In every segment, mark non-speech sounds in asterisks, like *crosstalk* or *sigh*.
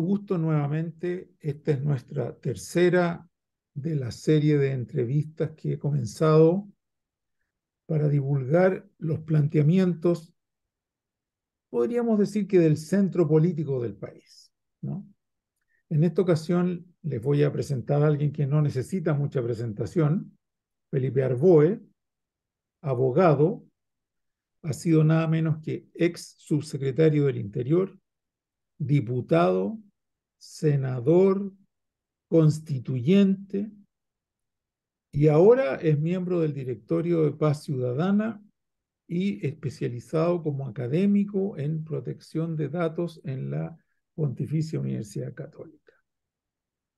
gusto nuevamente. Esta es nuestra tercera de la serie de entrevistas que he comenzado para divulgar los planteamientos, podríamos decir que del centro político del país. ¿no? En esta ocasión les voy a presentar a alguien que no necesita mucha presentación, Felipe Arboe, abogado, ha sido nada menos que ex subsecretario del Interior, diputado, senador, constituyente y ahora es miembro del directorio de Paz Ciudadana y especializado como académico en protección de datos en la Pontificia Universidad Católica.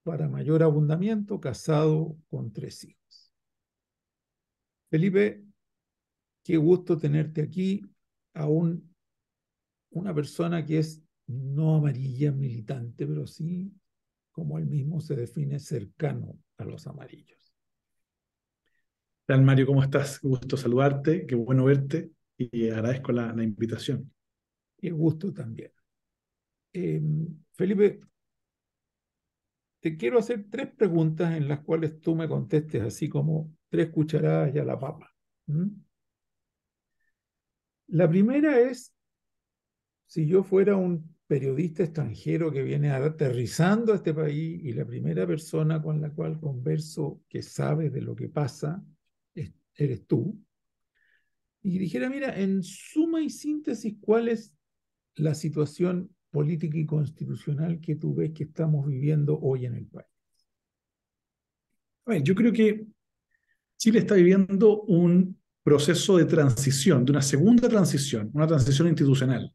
Para mayor abundamiento, casado con tres hijos. Felipe, qué gusto tenerte aquí, a una persona que es no amarilla militante, pero sí, como él mismo se define, cercano a los amarillos. Tal Mario, ¿cómo estás? Gusto saludarte, qué bueno verte y agradezco la, invitación. Y gusto también. Em, Felipe, te quiero hacer tres preguntas en las cuales tú me contestes así como tres cucharadas y a la papa. La primera es, si yo fuera un periodista extranjero que viene aterrizando a este país y la primera persona con la cual converso que sabe de lo que pasa eres tú. Y dijera, mira, en suma y síntesis, ¿cuál es la situación política y constitucional que tú ves que estamos viviendo hoy en el país? yo creo que Chile está viviendo un proceso de transición, de una segunda transición, una transición institucional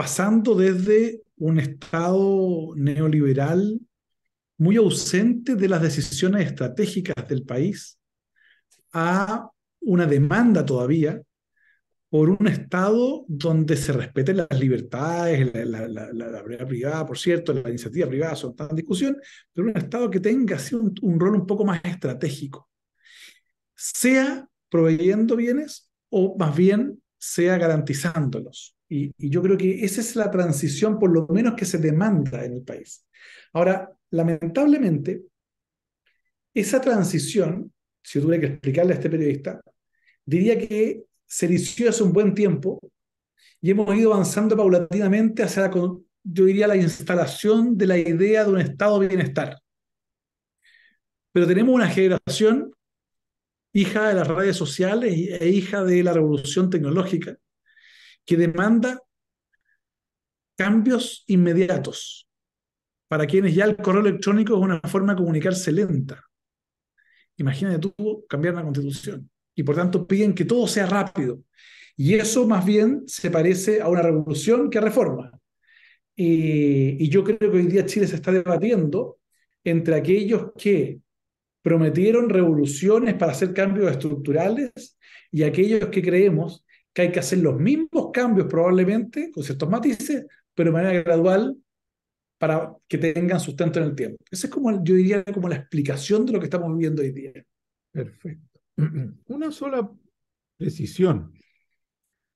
pasando desde un Estado neoliberal muy ausente de las decisiones estratégicas del país a una demanda todavía por un Estado donde se respeten las libertades, la, privada, por cierto, la iniciativa privada, son tan discusión, pero un Estado que tenga así un, rol un poco más estratégico, sea proveyendo bienes o más bien sea garantizándolos. Y, yo creo que esa es la transición, por lo menos, que se demanda en el país. Ahora, lamentablemente, esa transición, si yo tuviera que explicarle a este periodista, diría que se inició hace un buen tiempo y hemos ido avanzando paulatinamente hacia, la, yo diría, la instalación de la idea de un estado de bienestar. Pero tenemos una generación hija de las redes sociales e hija de la revolución tecnológica, que demanda cambios inmediatos. Para quienes ya el correo electrónico es una forma de comunicarse lenta. Imagínate tú cambiar la constitución. Y por tanto piden que todo sea rápido. Y eso más bien se parece a una revolución que a reforma. Y, y yo creo que hoy día Chile se está debatiendo entre aquellos que prometieron revoluciones para hacer cambios estructurales y aquellos que creemos que hay que hacer los mismos cambios probablemente, con ciertos matices, pero de manera gradual para que tengan sustento en el tiempo. Esa es como, yo diría, como la explicación de lo que estamos viviendo hoy día. Perfecto. *clears throat* Una sola precisión.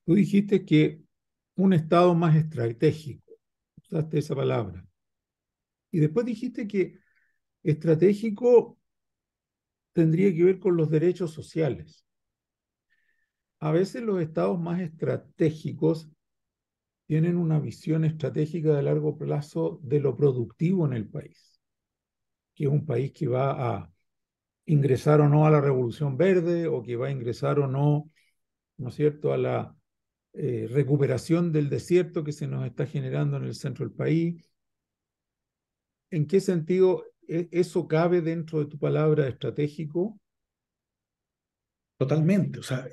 Tú dijiste que un Estado más estratégico, usaste esa palabra. Y después dijiste que estratégico tendría que ver con los derechos sociales a veces los estados más estratégicos tienen una visión estratégica de largo plazo de lo productivo en el país, que es un país que va a ingresar o no a la revolución verde o que va a ingresar o no, ¿no es cierto?, a la eh, recuperación del desierto que se nos está generando en el centro del país. ¿En qué sentido e-, eso cabe dentro de tu palabra estratégico? Totalmente, o sea,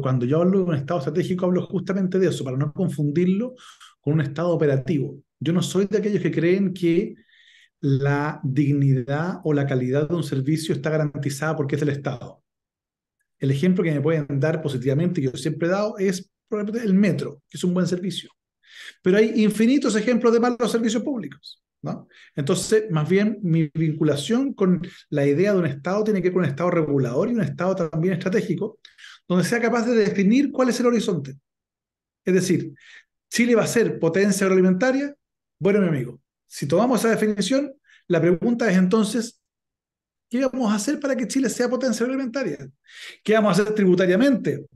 cuando, yo hablo de un estado estratégico, hablo justamente de eso, para no confundirlo con un estado operativo. Yo no soy de aquellos que creen que la dignidad o la calidad de un servicio está garantizada porque es el Estado. El ejemplo que me pueden dar positivamente, que yo siempre he dado, es el metro, que es un buen servicio. Pero hay infinitos ejemplos de malos servicios públicos. ¿no? Entonces, más bien, mi vinculación con la idea de un Estado tiene que ver con un Estado regulador y un Estado también estratégico, donde sea capaz de definir cuál es el horizonte. Es decir, Chile va a ser potencia agroalimentaria. Bueno, mi amigo, si tomamos esa definición, la pregunta es entonces, ¿qué vamos a hacer para que Chile sea potencia agroalimentaria? ¿Qué vamos a hacer tributariamente?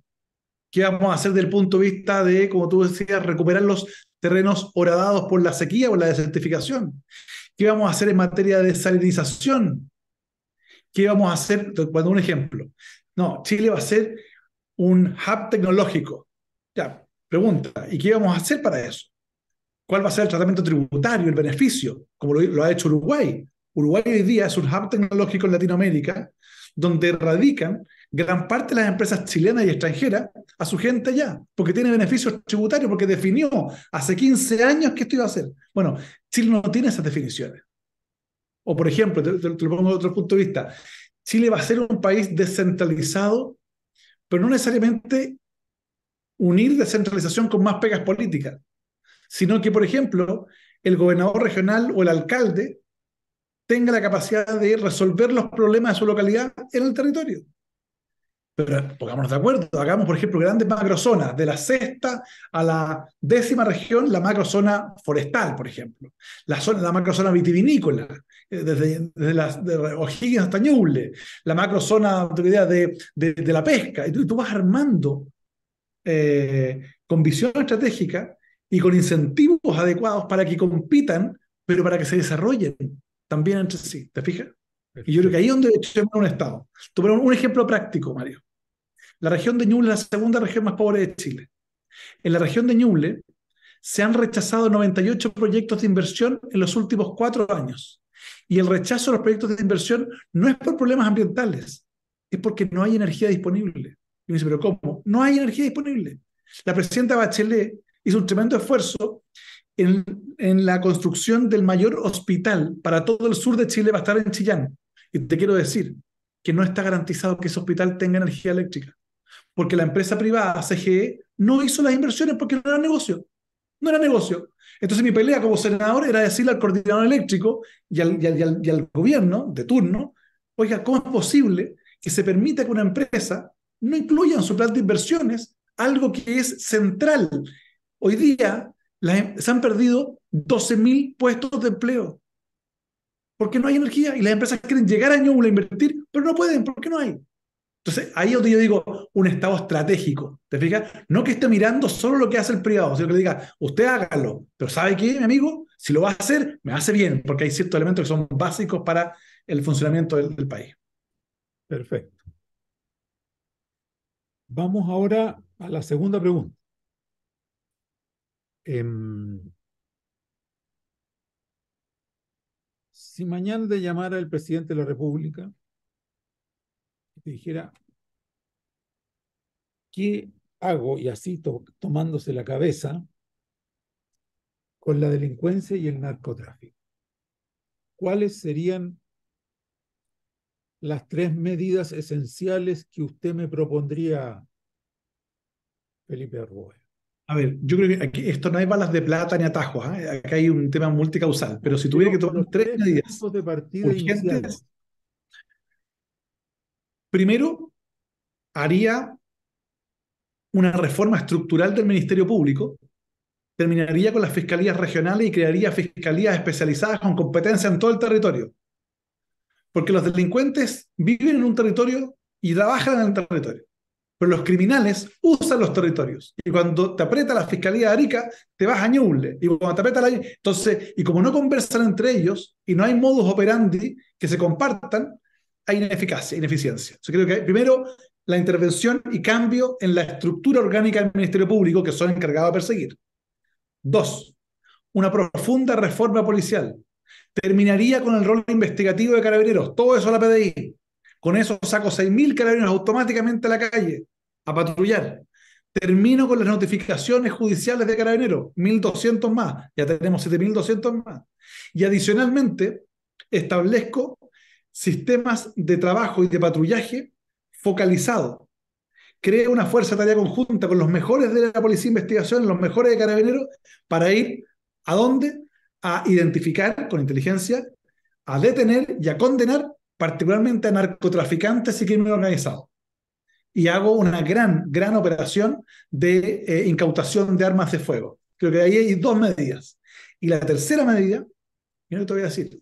¿Qué vamos a hacer desde el punto de vista de, como tú decías, recuperar los terrenos horadados por la sequía o la desertificación? ¿Qué vamos a hacer en materia de salinización? ¿Qué vamos a hacer? Cuando un ejemplo. No, Chile va a ser un hub tecnológico. Ya, pregunta, ¿y qué vamos a hacer para eso? ¿Cuál va a ser el tratamiento tributario, el beneficio, como lo, ha hecho Uruguay? Uruguay hoy día es un hub tecnológico en Latinoamérica donde radican gran parte de las empresas chilenas y extranjeras a su gente allá, porque tiene beneficios tributarios, porque definió hace 15 años que esto iba a hacer. Bueno, Chile no tiene esas definiciones. O por ejemplo, te, lo pongo de otro punto de vista, Chile va a ser un país descentralizado pero no necesariamente unir descentralización con más pegas políticas, sino que, por ejemplo, el gobernador regional o el alcalde tenga la capacidad de resolver los problemas de su localidad en el territorio. Pero pongámonos de acuerdo, hagamos, por ejemplo, grandes macrozonas, de la sexta a la décima región, la macrozona forestal, por ejemplo, la, zona, la macrozona vitivinícola, eh, desde, desde las, hasta Ñuble, la macrozona de, de la pesca, y tú, vas armando eh, con visión estratégica y con incentivos adecuados para que compitan, pero para que se desarrollen también entre sí, ¿te fijas? Y yo creo que ahí es donde echemos un Estado. un ejemplo práctico, Mario. La región de Ñuble es la segunda región más pobre de Chile. En la región de Ñuble se han rechazado 98 proyectos de inversión en los últimos cuatro años. Y el rechazo de los proyectos de inversión no es por problemas ambientales, es porque no hay energía disponible. Y me dice, ¿pero cómo? No hay energía disponible. La presidenta Bachelet hizo un tremendo esfuerzo en, en, la construcción del mayor hospital para todo el sur de Chile, va a estar en Chillán. Y te quiero decir que no está garantizado que ese hospital tenga energía eléctrica porque la empresa privada, CGE, no hizo las inversiones porque no era negocio. No era negocio. Entonces mi pelea como senador era decirle al coordinador eléctrico y al, y al, gobierno de turno, oiga, ¿cómo es posible que se permita que una empresa no incluya en su plan de inversiones algo que es central? Hoy día em, se han perdido 12.000 puestos de empleo porque no hay energía y las empresas quieren llegar a Ñuble a invertir, pero no pueden porque no hay. Entonces, ahí donde yo digo un Estado estratégico, ¿te fijas? No que esté mirando solo lo que hace el privado, sino que le diga, usted hágalo, pero ¿sabe qué, mi amigo? Si lo va a hacer, me hace bien, porque hay ciertos elementos que son básicos para el funcionamiento del, país. Perfecto. Vamos ahora a la segunda pregunta. Em, si mañana de llamara el presidente de la República dijera, ¿qué hago? Y así tomándose la cabeza con la delincuencia y el narcotráfico. ¿Cuáles serían las tres medidas esenciales que usted me propondría, Felipe Arroyo? A ver, yo creo que esto no hay balas de plata ni atajos, ¿ah? acá hay un tema multicausal, pero si tuviera que tomar tres medidas de Primero, haría una reforma estructural del Ministerio Público, terminaría con las fiscalías regionales y crearía fiscalías especializadas con competencia en todo el territorio. Porque los delincuentes viven en un territorio y trabajan en el territorio. Pero los criminales usan los territorios. Y cuando te aprieta la fiscalía de Arica, te vas a Ñuble. Y cuando te aprieta la. Entonces, y como no conversan entre ellos y no hay modus operandi que se compartan, hay ineficacia, ineficiencia. Yo creo que primero la intervención y cambio en la estructura orgánica del Ministerio Público que son encargados de perseguir. Dos, una profunda reforma policial. Terminaría con el rol investigativo de carabineros, todo eso la PDI. Con eso saco 6.000 carabineros automáticamente a la calle a patrullar. Termino con las notificaciones judiciales de carabineros, 1.200 más, ya tenemos 7.200 más. Y adicionalmente, establezco sistemas de trabajo y de patrullaje focalizado. Crea una fuerza de tarea conjunta con los mejores de la policía de investigación, los mejores de carabineros, para ir a dónde? A identificar con inteligencia, a detener y a condenar particularmente a narcotraficantes y crimen organizado. Y hago una gran, gran operación de eh, incautación de armas de fuego. Creo que ahí hay dos medidas. Y la tercera medida, yo no te voy a decir,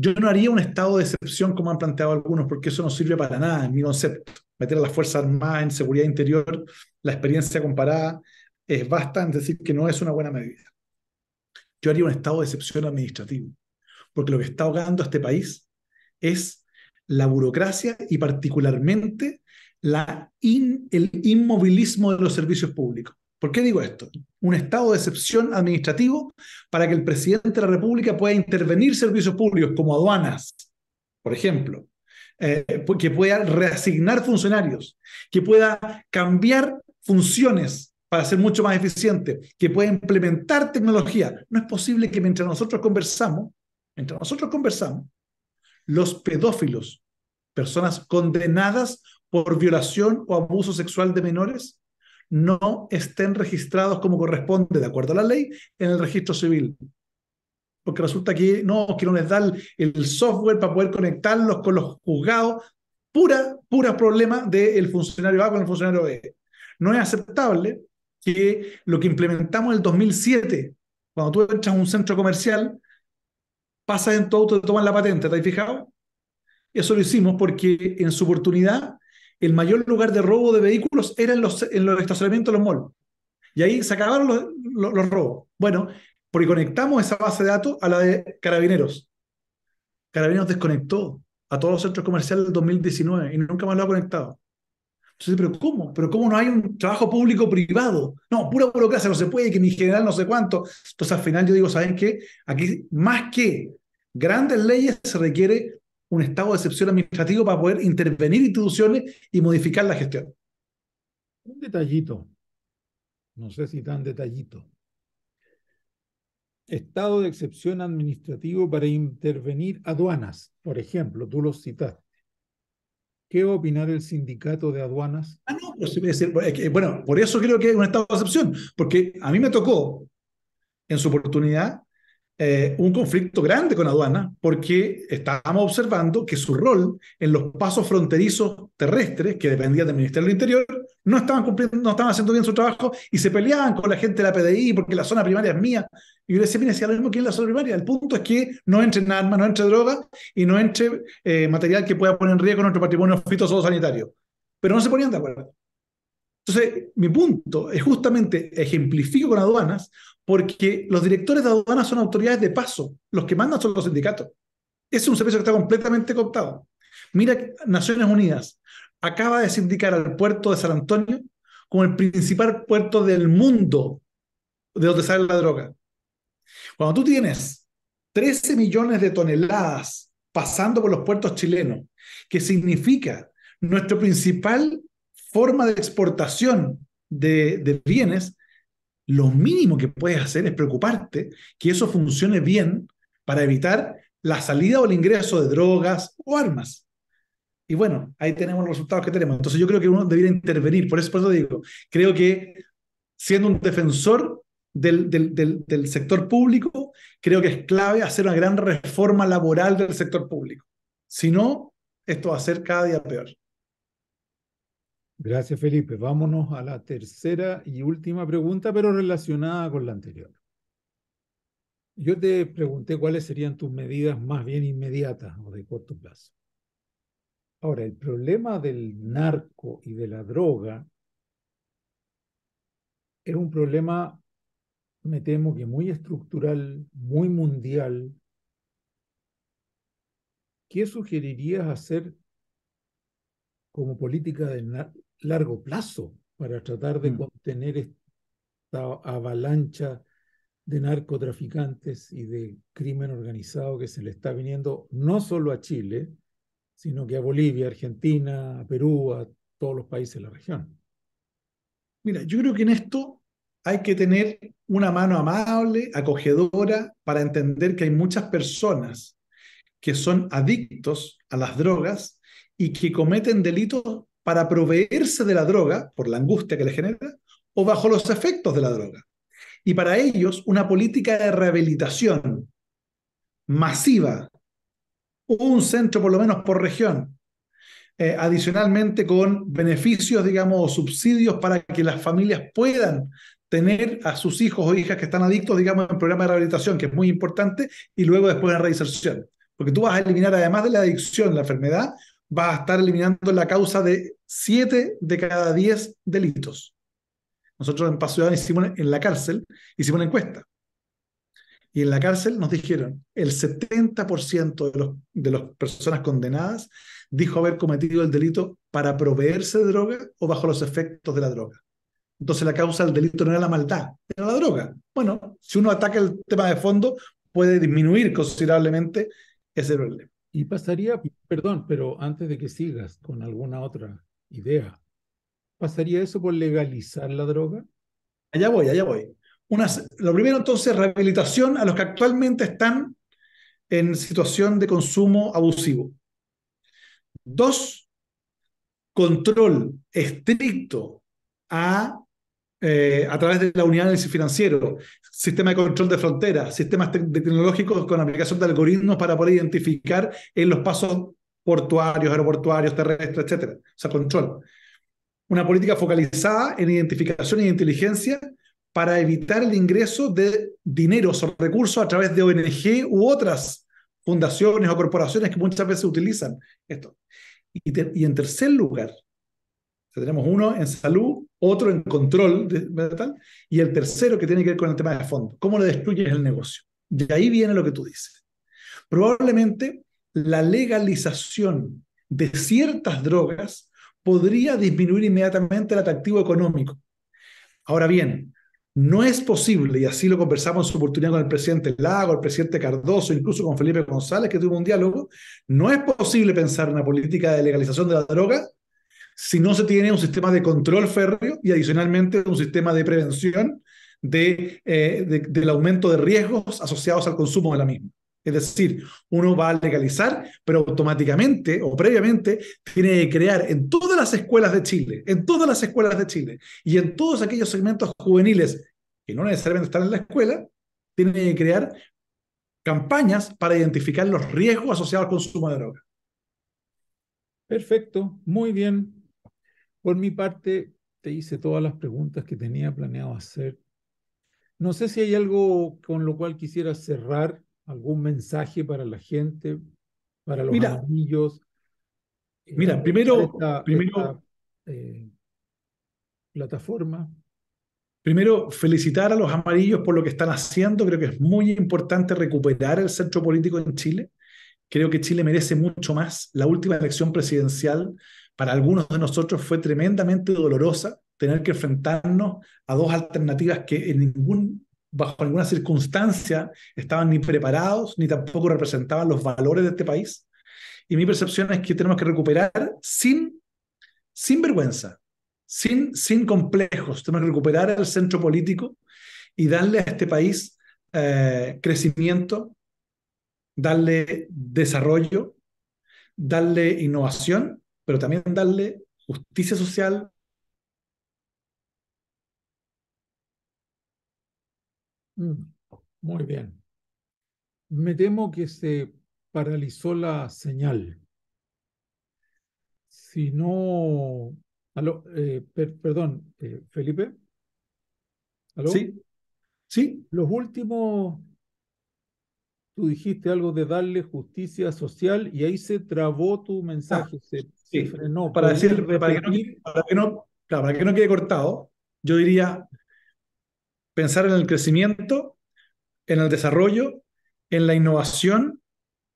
yo no haría un estado de excepción como han planteado algunos, porque eso no sirve para nada en mi concepto. Meter a las Fuerzas Armadas en seguridad interior, la experiencia comparada, es bastante decir que no es una buena medida. Yo haría un estado de excepción administrativo, porque lo que está ahogando a este país es la burocracia y particularmente el inmovilismo de los servicios públicos. ¿Por qué digo esto? Un estado de excepción administrativo para que el presidente de la República pueda intervenir servicios públicos como aduanas, por ejemplo, eh, que pueda reasignar funcionarios, que pueda cambiar funciones para ser mucho más eficiente, que pueda implementar tecnología. No es posible que mientras nosotros conversamos, mientras nosotros conversamos, los pedófilos, personas condenadas por violación o abuso sexual de menores, no estén registrados como corresponde, de acuerdo a la ley, en el registro civil. Porque resulta que no, que no les da el, software para poder conectarlos con los juzgados. Pura, pura problema del funcionario A con el funcionario B. No es aceptable que lo que implementamos en el 2007, cuando tú entras un centro comercial, pasas en todo y te toman la patente, ¿te has fijado? Eso lo hicimos porque en su oportunidad el mayor lugar de robo de vehículos era en los, en los estacionamientos de los malls. Y ahí se acabaron los, los, robos. Bueno, porque conectamos esa base de datos a la de carabineros. Carabineros desconectó a todos los centros comerciales del 2019 y nunca más lo ha conectado. Entonces, ¿pero cómo? ¿Pero cómo no hay un trabajo público-privado? No, pura burocracia, no se puede, que ni general no sé cuánto. Entonces, al final yo digo, ¿saben qué? Aquí, más que grandes leyes, se requiere un estado de excepción administrativo para poder intervenir instituciones y modificar la gestión. Un detallito, no sé si tan detallito. Estado de excepción administrativo para intervenir aduanas, por ejemplo, tú lo citaste. ¿Qué va a opinar el sindicato de aduanas? Ah, no, bueno, por eso creo que es un estado de excepción, porque a mí me tocó en su oportunidad eh, un conflicto grande con aduana porque estábamos observando que su rol en los pasos fronterizos terrestres que dependían del Ministerio del Interior no estaban cumpliendo, no estaban haciendo bien su trabajo y se peleaban con la gente de la PDI porque la zona primaria es mía. Y yo le decía, mira, si lo mismo que en la zona primaria, el punto es que no entre armas, no entre drogas y no entre eh, material que pueda poner en riesgo nuestro patrimonio fitosanitario. Pero no se ponían de acuerdo. Entonces, mi punto es justamente, ejemplifico con aduanas, porque los directores de aduanas son autoridades de paso, los que mandan son los sindicatos. Es un servicio que está completamente cooptado. Mira, Naciones Unidas acaba de sindicar al puerto de San Antonio como el principal puerto del mundo de donde sale la droga. Cuando tú tienes 13 millones de toneladas pasando por los puertos chilenos, que significa nuestro principal forma de exportación de, bienes, lo mínimo que puedes hacer es preocuparte que eso funcione bien para evitar la salida o el ingreso de drogas o armas. Y bueno, ahí tenemos los resultados que tenemos. Entonces yo creo que uno debería intervenir. Por eso, digo, creo que siendo un defensor del, sector público, creo que es clave hacer una gran reforma laboral del sector público. Si no, esto va a ser cada día peor. Gracias, Felipe. Vámonos a la tercera y última pregunta, pero relacionada con la anterior. Yo te pregunté cuáles serían tus medidas más bien inmediatas o de corto plazo. Ahora, el problema del narco y de la droga es un problema, me temo que muy estructural, muy mundial. ¿Qué sugerirías hacer como política del narco? largo plazo para tratar de mm. contener esta avalancha de narcotraficantes y de crimen organizado que se le está viniendo no solo a Chile, sino que a Bolivia, Argentina, a Perú, a todos los países de la región. Mira, yo creo que en esto hay que tener una mano amable, acogedora, para entender que hay muchas personas que son adictos a las drogas y que cometen delitos para proveerse de la droga, por la angustia que le genera, o bajo los efectos de la droga. Y para ellos, una política de rehabilitación masiva, un centro por lo menos por región, eh, adicionalmente con beneficios, digamos, o subsidios para que las familias puedan tener a sus hijos o hijas que están adictos, digamos, en programa de rehabilitación, que es muy importante, y luego después la reinserción. Porque tú vas a eliminar, además de la adicción, la enfermedad, va a estar eliminando la causa de 7 de cada 10 delitos. Nosotros en Paz Ciudad hicimos en la cárcel, hicimos una encuesta. Y en la cárcel nos dijeron, el 70% de, los, de las personas condenadas dijo haber cometido el delito para proveerse de droga o bajo los efectos de la droga. Entonces la causa del delito no era la maldad, era la droga. Bueno, si uno ataca el tema de fondo, puede disminuir considerablemente ese problema. Y pasaría, perdón, pero antes de que sigas con alguna otra idea, ¿pasaría eso por legalizar la droga? Allá voy, allá voy. lo primero entonces, rehabilitación a los que actualmente están en situación de consumo abusivo. Dos, control estricto a, eh, a través de la unidad de análisis financiero sistema de control de fronteras, sistemas tecnológicos con aplicación de algoritmos para poder identificar en los pasos portuarios, aeroportuarios, terrestres, etcétera. O sea, control. Una política focalizada en identificación e inteligencia para evitar el ingreso de dineros o recursos a través de ONG u otras fundaciones o corporaciones que muchas veces utilizan esto. Y, en tercer lugar, tenemos uno en salud, otro en control, ¿verdad? Y el tercero que tiene que ver con el tema de fondo, cómo le destruyes el negocio. De ahí viene lo que tú dices. Probablemente la legalización de ciertas drogas podría disminuir inmediatamente el atractivo económico. Ahora bien, no es posible, y así lo conversamos en su oportunidad con el presidente Lago, el presidente Cardoso, incluso con Felipe González, que tuvo un diálogo, no es posible pensar una política de legalización de la droga si no se tiene un sistema de control férreo y adicionalmente un sistema de prevención eh, del aumento de riesgos asociados al consumo de la misma. Es decir, uno va a legalizar, pero automáticamente o previamente tiene que crear en todas las escuelas de Chile, en todas las escuelas de Chile y en todos aquellos segmentos juveniles que no necesariamente están en la escuela, tiene que crear campañas para identificar los riesgos asociados al consumo de droga. Perfecto, muy bien. Por mi parte, te hice todas las preguntas que tenía planeado hacer. No sé si hay algo con lo cual quisiera cerrar, algún mensaje para la gente, para los amarillos. Eh, mira, primero, primero eh, plataforma. Primero, felicitar a los amarillos por lo que están haciendo. Creo que es muy importante recuperar el centro político en Chile. Creo que Chile merece mucho más. La última elección presidencial para algunos de nosotros fue tremendamente dolorosa tener que enfrentarnos a dos alternativas que en ningún, bajo ninguna circunstancia estaban ni preparados ni tampoco representaban los valores de este país. Y mi percepción es que tenemos que recuperar sin, sin vergüenza, sin, sin complejos, tenemos que recuperar el centro político y darle a este país eh, crecimiento, darle desarrollo, darle innovación pero también darle justicia social. Mm, muy bien. Me temo que se paralizó la señal. Si no... Eh, perdón, eh, Felipe. Sí. Sí. Los últimos tú dijiste algo de darle justicia social y ahí se trabó tu mensaje, se Sí, Para, decir, para, que no, para, que quede cortado, yo diría pensar en el crecimiento, en el desarrollo, en la innovación,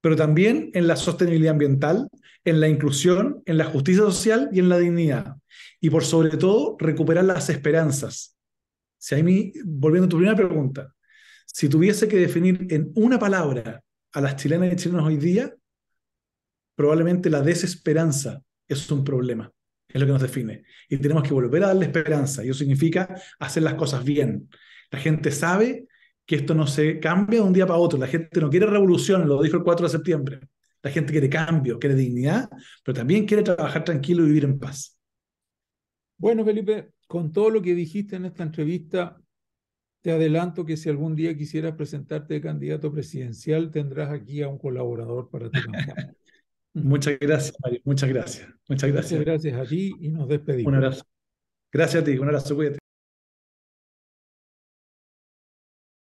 pero también en la sostenibilidad ambiental, en la inclusión, en la justicia social y en la dignidad. Y por sobre todo, recuperar las esperanzas. Si hay mi, volviendo a tu primera pregunta, si tuviese que definir en una palabra a las chilenas y chilenos hoy día, probablemente la desesperanza es un problema, es lo que nos define. Y tenemos que volver a darle esperanza, y eso significa hacer las cosas bien. La gente sabe que esto no se cambia de un día para otro, la gente no quiere revolución, lo dijo el 4 de septiembre. La gente quiere cambio, quiere dignidad, pero también quiere trabajar tranquilo y vivir en paz. Bueno, Felipe, con todo lo que dijiste en esta entrevista, te adelanto que si algún día quisieras presentarte de candidato presidencial, tendrás aquí a un colaborador para tu *laughs* Muchas gracias, Mario. Muchas gracias. Muchas gracias. gracias a ti y nos despedimos. Un abrazo. Gracias a ti. Un abrazo. Cuídate.